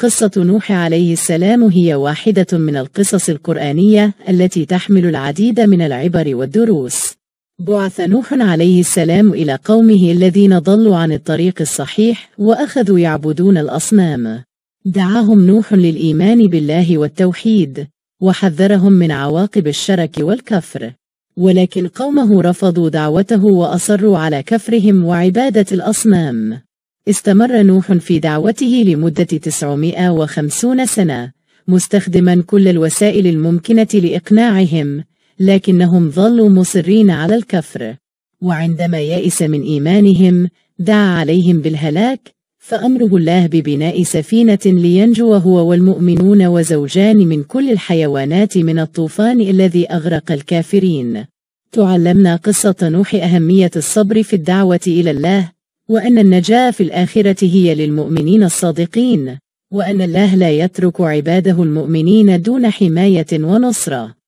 قصة نوح عليه السلام هي واحدة من القصص القرآنية التي تحمل العديد من العبر والدروس بعث نوح عليه السلام إلى قومه الذين ضلوا عن الطريق الصحيح وأخذوا يعبدون الأصنام دعاهم نوح للإيمان بالله والتوحيد وحذرهم من عواقب الشرك والكفر ولكن قومه رفضوا دعوته وأصروا على كفرهم وعبادة الأصنام استمر نوح في دعوته لمدة 950 سنة مستخدما كل الوسائل الممكنة لإقناعهم لكنهم ظلوا مصرين على الكفر وعندما يئس من إيمانهم دعا عليهم بالهلاك فأمره الله ببناء سفينة لينجو هو والمؤمنون وزوجان من كل الحيوانات من الطوفان الذي أغرق الكافرين تعلمنا قصة نوح أهمية الصبر في الدعوة إلى الله وأن النجاة في الآخرة هي للمؤمنين الصادقين وأن الله لا يترك عباده المؤمنين دون حماية ونصرة